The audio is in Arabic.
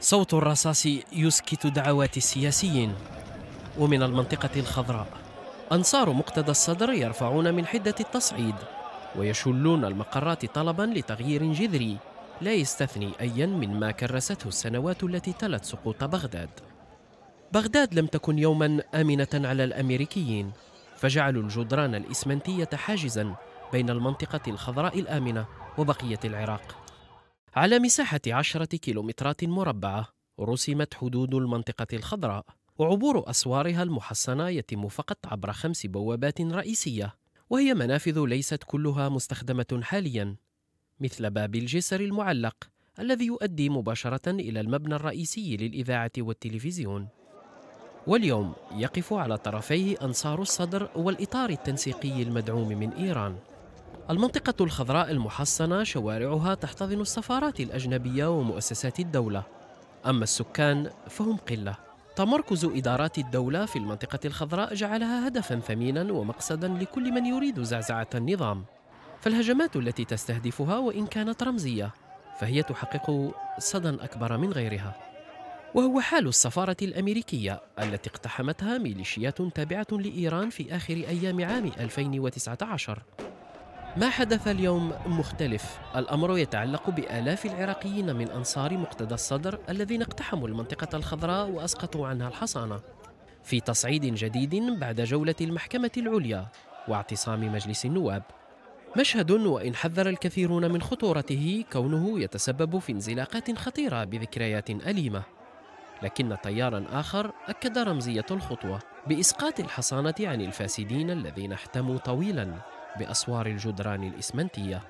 صوت الرصاص يسكت دعوات السياسيين ومن المنطقة الخضراء أنصار مقتدى الصدر يرفعون من حدة التصعيد ويشلون المقرات طلبا لتغيير جذري لا يستثني أيا من ما كرسته السنوات التي تلت سقوط بغداد بغداد لم تكن يوما آمنة على الأمريكيين فجعلوا الجدران الإسمنتية حاجزا بين المنطقة الخضراء الآمنة وبقية العراق على مساحة عشرة كيلومترات مربعة رسمت حدود المنطقة الخضراء وعبور أسوارها المحصنة يتم فقط عبر خمس بوابات رئيسية وهي منافذ ليست كلها مستخدمة حاليا مثل باب الجسر المعلق الذي يؤدي مباشرة إلى المبنى الرئيسي للإذاعة والتلفزيون واليوم يقف على طرفيه أنصار الصدر والإطار التنسيقي المدعوم من إيران المنطقة الخضراء المحصنة شوارعها تحتضن السفارات الأجنبية ومؤسسات الدولة أما السكان فهم قلة تمركز إدارات الدولة في المنطقة الخضراء جعلها هدفا ثمينا ومقصدا لكل من يريد زعزعة النظام فالهجمات التي تستهدفها وإن كانت رمزية فهي تحقق صدى أكبر من غيرها وهو حال السفارة الأمريكية التي اقتحمتها ميليشيات تابعة لإيران في آخر أيام عام 2019 ما حدث اليوم مختلف الأمر يتعلق بآلاف العراقيين من أنصار مقتدى الصدر الذين اقتحموا المنطقة الخضراء وأسقطوا عنها الحصانة في تصعيد جديد بعد جولة المحكمة العليا واعتصام مجلس النواب مشهد وإن حذر الكثيرون من خطورته كونه يتسبب في انزلاقات خطيرة بذكريات أليمة لكن طيارا آخر أكد رمزية الخطوة بإسقاط الحصانة عن الفاسدين الذين احتموا طويلا بأسوار الجدران الإسمنتية